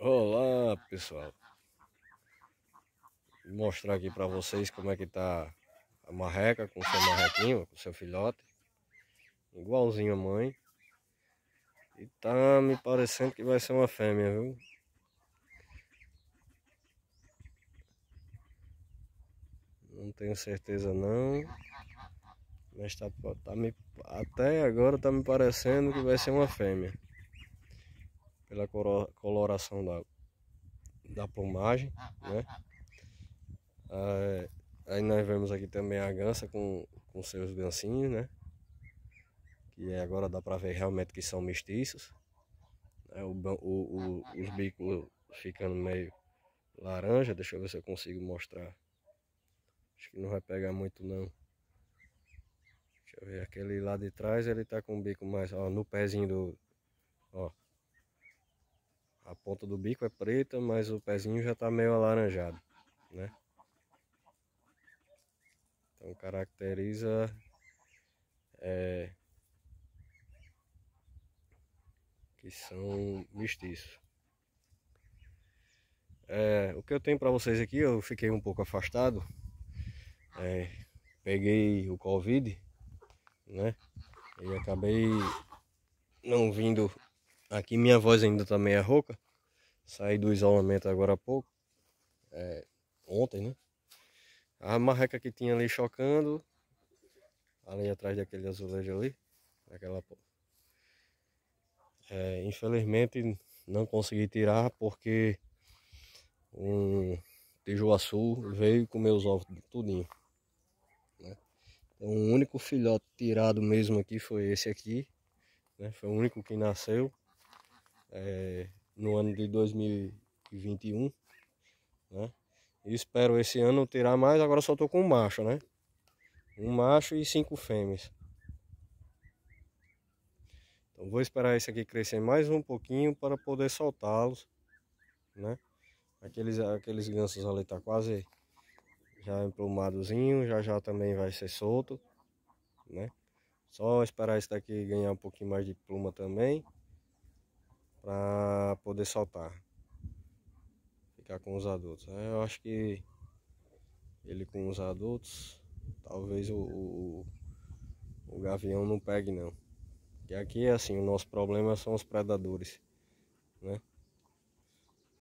Olá pessoal, Vou mostrar aqui para vocês como é que tá a marreca com seu marrequinho, com seu filhote, igualzinho a mãe, e tá me parecendo que vai ser uma fêmea, viu? Não tenho certeza não, mas tá, tá me, até agora tá me parecendo que vai ser uma fêmea pela coloração da, da plumagem, ah, ah, né? Aí, ah. é, aí nós vemos aqui também a gança com, com seus gancinhos, né? Que é, agora dá para ver realmente que são mestiços. Né? O, o, o, os bicos ficando meio laranja, deixa eu ver se eu consigo mostrar. Acho que não vai pegar muito não. Deixa eu ver, aquele lá de trás ele tá com o bico mais, ó, no pezinho do, ó, a ponta do bico é preta, mas o pezinho já está meio alaranjado, né? Então caracteriza é, que são mestiços. É, o que eu tenho para vocês aqui, eu fiquei um pouco afastado, é, peguei o Covid, né? E acabei não vindo Aqui minha voz ainda tá meio rouca. Saí do isolamento agora há pouco. É, ontem, né? A marreca que tinha ali chocando. Ali atrás daquele azulejo ali. Aquela... É, infelizmente não consegui tirar porque um tijuaçu veio e comeu os ovos tudinho. Né? Então, o único filhote tirado mesmo aqui foi esse aqui. Né? Foi o único que nasceu é, no ano de 2021, né? espero esse ano tirar mais, agora só tô com um macho, né? Um macho e cinco fêmeas. Então vou esperar esse aqui crescer mais um pouquinho para poder soltá-los, né? Aqueles, aqueles gansos ali tá quase já emplumadozinho, já já também vai ser solto, né? Só esperar esse daqui ganhar um pouquinho mais de pluma também para poder soltar. Ficar com os adultos. É, eu acho que ele com os adultos, talvez o, o, o gavião não pegue não. E aqui é assim, o nosso problema são os predadores, né?